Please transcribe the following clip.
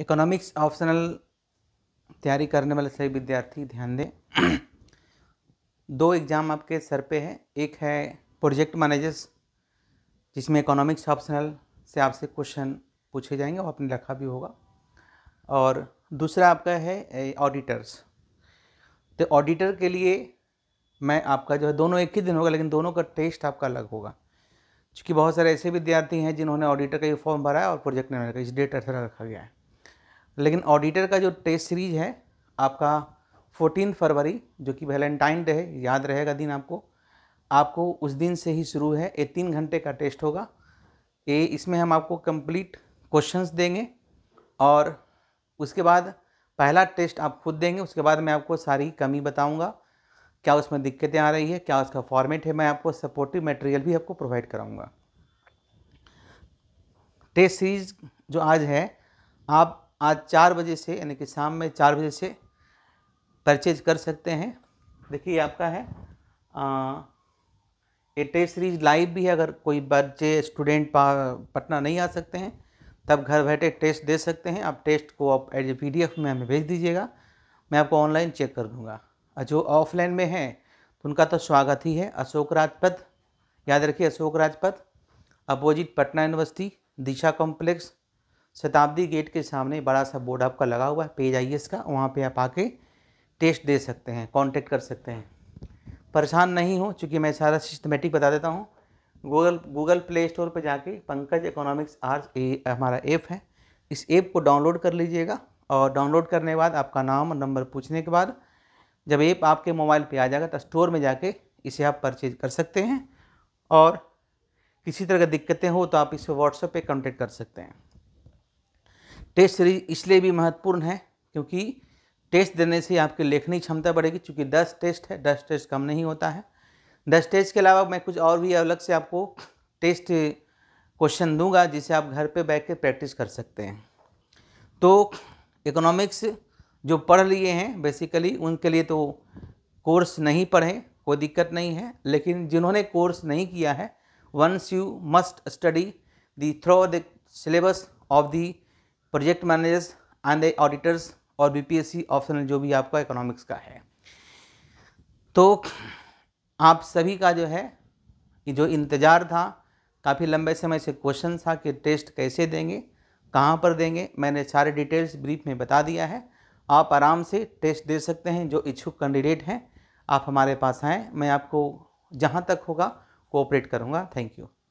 economics optional तैयारी करने वाले सभी विद्यार्थी ध्यान दें दो एग्ज़ाम आपके सर पे है एक है प्रोजेक्ट मैनेजर्स जिसमें इकोनॉमिक्स ऑप्शनल से आपसे क्वेश्चन पूछे जाएंगे और आपने रखा भी होगा और दूसरा आपका है ऑडिटर्स तो ऑडिटर के लिए मैं आपका जो है दोनों एक ही दिन होगा लेकिन दोनों का टेस्ट आपका अलग होगा क्योंकि बहुत सारे ऐसे विद्यार्थी हैं जिन्होंने ऑडिटर का ये फॉर्म भरा है और प्रोजेक्ट मैनेजर का इस डेट रखा गया है लेकिन ऑडिटर का जो टेस्ट सीरीज है आपका फोर्टीन फरवरी जो कि वैलेंटाइन डे है याद रहेगा दिन आपको आपको उस दिन से ही शुरू है ये तीन घंटे का टेस्ट होगा ये इसमें हम आपको कंप्लीट क्वेश्चंस देंगे और उसके बाद पहला टेस्ट आप खुद देंगे उसके बाद मैं आपको सारी कमी बताऊंगा क्या उसमें दिक्कतें आ रही है क्या उसका फॉर्मेट है मैं आपको सपोर्टिव मटेरियल भी आपको प्रोवाइड कराऊंगा टेस्ट सीरीज जो आज है आप आज चार बजे से यानी कि शाम में चार बजे से परचेज कर सकते हैं देखिए आपका है आ, ये टेस्ट सीरीज लाइव भी है अगर कोई बच्चे स्टूडेंट पटना नहीं आ सकते हैं तब घर बैठे टेस्ट दे सकते हैं आप टेस्ट को आप एज ए पी में हमें भेज दीजिएगा मैं आपको ऑनलाइन चेक कर दूँगा और जो ऑफलाइन में हैं तो उनका तो स्वागत ही है अशोक राजपथ याद रखिए Ashok Rajpath opposite Patna university Disha complex Shatabdi gate के सामने बड़ा सा बोर्ड आपका लगा हुआ है पेज आइए इसका वहाँ पे आप आके टेस्ट दे सकते हैं कांटेक्ट कर सकते हैं परेशान नहीं हो चूँकि मैं सारा सिस्टमेटिक बता देता हूँ गूगल गूगल प्ले स्टोर पर जाके पंकज इकोनॉमिक्स आर ए हमारा ऐप है इस ऐप को डाउनलोड कर लीजिएगा और डाउनलोड करने के बाद आपका नाम और नंबर पूछने के बाद जब ऐप आपके मोबाइल पर आ जाएगा तो स्टोर में जाके इसे आप परचेज कर सकते हैं और किसी तरह की दिक्कतें हो तो आप इसे व्हाट्सएप पे कांटेक्ट कर सकते हैं टेस्ट सीरीज इसलिए भी महत्वपूर्ण है क्योंकि टेस्ट देने से आपकी लेखनी क्षमता बढ़ेगी चूँकि दस टेस्ट है दस टेस्ट कम नहीं होता है दस टेस्ट के अलावा मैं कुछ और भी अलग से आपको टेस्ट क्वेश्चन दूंगा जिसे आप घर पे बैठ के प्रैक्टिस कर सकते हैं तो इकोनॉमिक्स जो पढ़ लिए हैं बेसिकली उनके लिए तो कोर्स नहीं पढ़ें कोई दिक्कत नहीं है लेकिन जिन्होंने कोर्स नहीं किया है once you must study the through the syllabus of the project managers and auditors और बीपीएससी ऑप्शनल जो भी आपका इकोनॉमिक्स का है तो आप सभी का जो है कि जो इंतज़ार था काफ़ी लंबे समय से क्वेश्चन था कि टेस्ट कैसे देंगे कहाँ पर देंगे मैंने सारे डिटेल्स ब्रीफ में बता दिया है आप आराम से टेस्ट दे सकते हैं जो इच्छुक कैंडिडेट हैं आप हमारे पास आएँ मैं आपको जहाँ तक होगा कोऑपरेट करूँगा थैंक यू